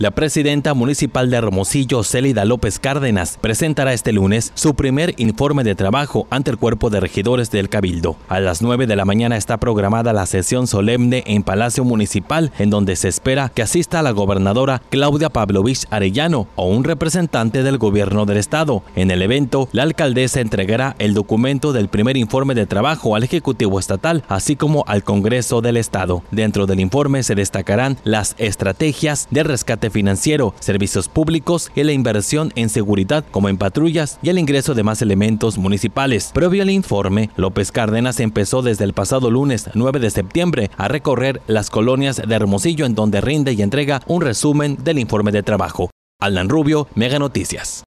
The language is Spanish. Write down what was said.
La presidenta municipal de Hermosillo, Célida López Cárdenas, presentará este lunes su primer informe de trabajo ante el cuerpo de regidores del Cabildo. A las 9 de la mañana está programada la sesión solemne en Palacio Municipal, en donde se espera que asista la gobernadora Claudia Pavlovich Arellano o un representante del gobierno del estado. En el evento, la alcaldesa entregará el documento del primer informe de trabajo al Ejecutivo Estatal, así como al Congreso del Estado. Dentro del informe se destacarán las estrategias de rescate financiero, servicios públicos y la inversión en seguridad como en patrullas y el ingreso de más elementos municipales. Previo al informe, López Cárdenas empezó desde el pasado lunes 9 de septiembre a recorrer las colonias de Hermosillo en donde rinde y entrega un resumen del informe de trabajo. Alan Rubio, Mega Noticias.